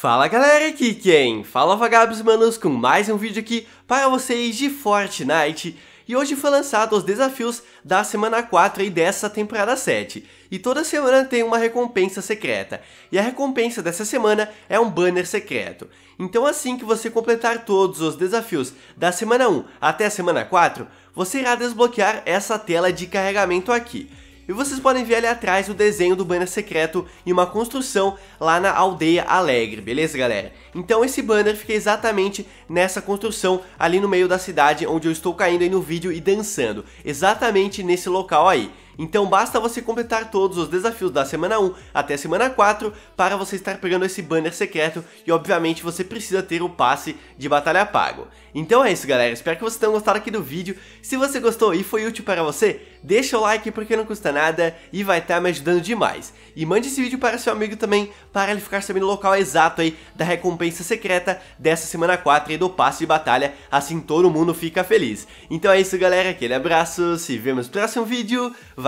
Fala galera, aqui quem? Fala vagabos manos com mais um vídeo aqui para vocês de Fortnite e hoje foi lançado os desafios da semana 4 e dessa temporada 7. E toda semana tem uma recompensa secreta, e a recompensa dessa semana é um banner secreto. Então assim que você completar todos os desafios da semana 1 até a semana 4, você irá desbloquear essa tela de carregamento aqui. E vocês podem ver ali atrás o desenho do banner secreto e uma construção lá na aldeia alegre, beleza galera? Então esse banner fica exatamente nessa construção ali no meio da cidade onde eu estou caindo aí no vídeo e dançando, exatamente nesse local aí. Então basta você completar todos os desafios da semana 1 até a semana 4 para você estar pegando esse banner secreto e obviamente você precisa ter o passe de batalha pago. Então é isso galera, espero que vocês tenham gostado aqui do vídeo, se você gostou e foi útil para você, deixa o like porque não custa nada e vai estar tá me ajudando demais. E mande esse vídeo para seu amigo também, para ele ficar sabendo o local exato aí da recompensa secreta dessa semana 4 e do passe de batalha, assim todo mundo fica feliz. Então é isso galera, aquele abraço, se vemos no próximo vídeo, vai